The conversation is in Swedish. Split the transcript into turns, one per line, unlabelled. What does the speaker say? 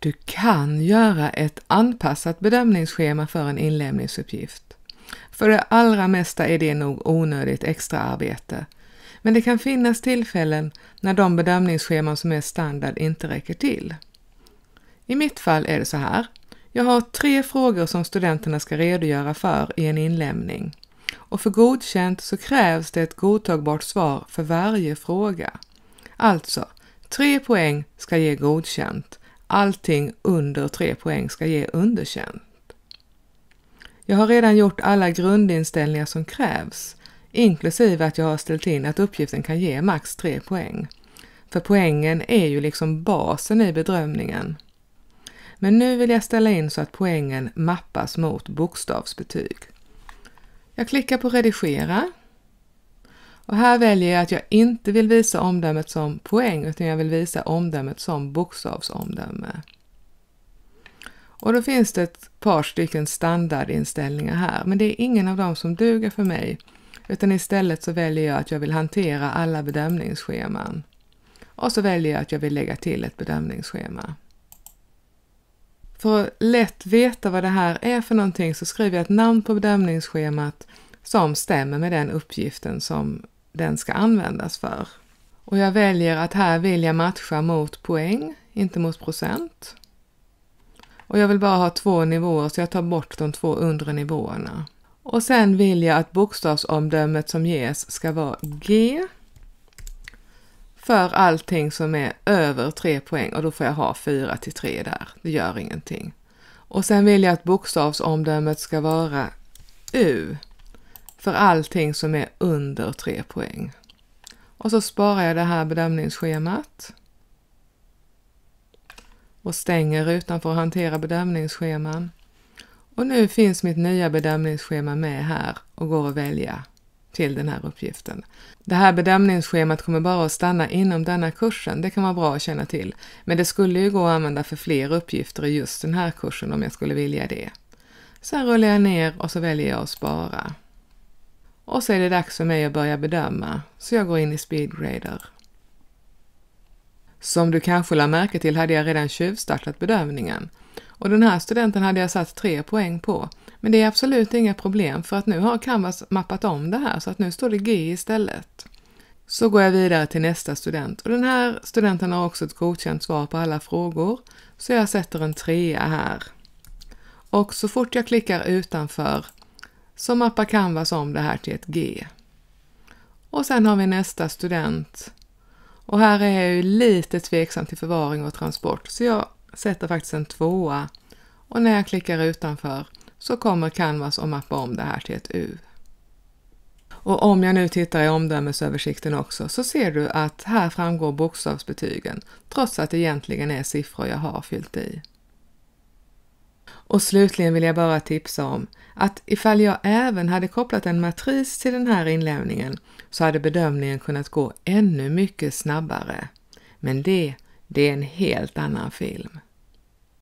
Du kan göra ett anpassat bedömningsschema för en inlämningsuppgift. För det allra mesta är det nog onödigt extra arbete. Men det kan finnas tillfällen när de bedömningsscheman som är standard inte räcker till. I mitt fall är det så här. Jag har tre frågor som studenterna ska redogöra för i en inlämning och för godkänt så krävs det ett godtagbart svar för varje fråga. Alltså, tre poäng ska ge godkänt Allting under tre poäng ska ge underkänt. Jag har redan gjort alla grundinställningar som krävs, inklusive att jag har ställt in att uppgiften kan ge max tre poäng. För poängen är ju liksom basen i bedömningen. Men nu vill jag ställa in så att poängen mappas mot bokstavsbetyg. Jag klickar på redigera och här väljer jag att jag inte vill visa omdömet som poäng utan jag vill visa omdömet som bokstavsomdöme. Och då finns det ett par stycken standardinställningar här, men det är ingen av dem som duger för mig, utan istället så väljer jag att jag vill hantera alla bedömningsscheman. Och så väljer jag att jag vill lägga till ett bedömningsschema. För att lätt veta vad det här är för någonting så skriver jag ett namn på bedömningsschemat som stämmer med den uppgiften som den ska användas för. Och jag väljer att här vill jag matcha mot poäng, inte mot procent. Och jag vill bara ha två nivåer så jag tar bort de två undre nivåerna. Och sen vill jag att bokstavsomdömet som ges ska vara G för allting som är över 3 poäng och då får jag ha 4 till 3 där. Det gör ingenting. Och sen vill jag att bokstavsomdömet ska vara U för allting som är under 3 poäng. Och så sparar jag det här bedömningsschemat och stänger rutan för att hantera bedömningsscheman. Och nu finns mitt nya bedömningsschema med här och går att välja till den här uppgiften. Det här bedömningsschemat kommer bara att stanna inom denna kursen, det kan vara bra att känna till. Men det skulle ju gå att använda för fler uppgifter i just den här kursen om jag skulle vilja det. Sen rullar jag ner och så väljer jag att spara. Och så är det dags för mig att börja bedöma, så jag går in i speedgrader. Som du kanske lade märke till hade jag redan tjuvstartat bedömningen och den här studenten hade jag satt tre poäng på. Men det är absolut inga problem för att nu har Canvas mappat om det här så att nu står det G istället. Så går jag vidare till nästa student och den här studenten har också ett godkänt svar på alla frågor så jag sätter en trea här. Och så fort jag klickar utanför så mappar Canvas om det här till ett G. Och sen har vi nästa student. Och här är jag ju lite tveksam till förvaring och transport så jag sätter faktiskt en tvåa. Och när jag klickar utanför så kommer Canvas att mappa om det här till ett U. Och om jag nu tittar i omdömesöversikten också så ser du att här framgår bokstavsbetygen trots att det egentligen är siffror jag har fyllt i. Och slutligen vill jag bara tipsa om att ifall jag även hade kopplat en matris till den här inlämningen så hade bedömningen kunnat gå ännu mycket snabbare. Men det, det är en helt annan film.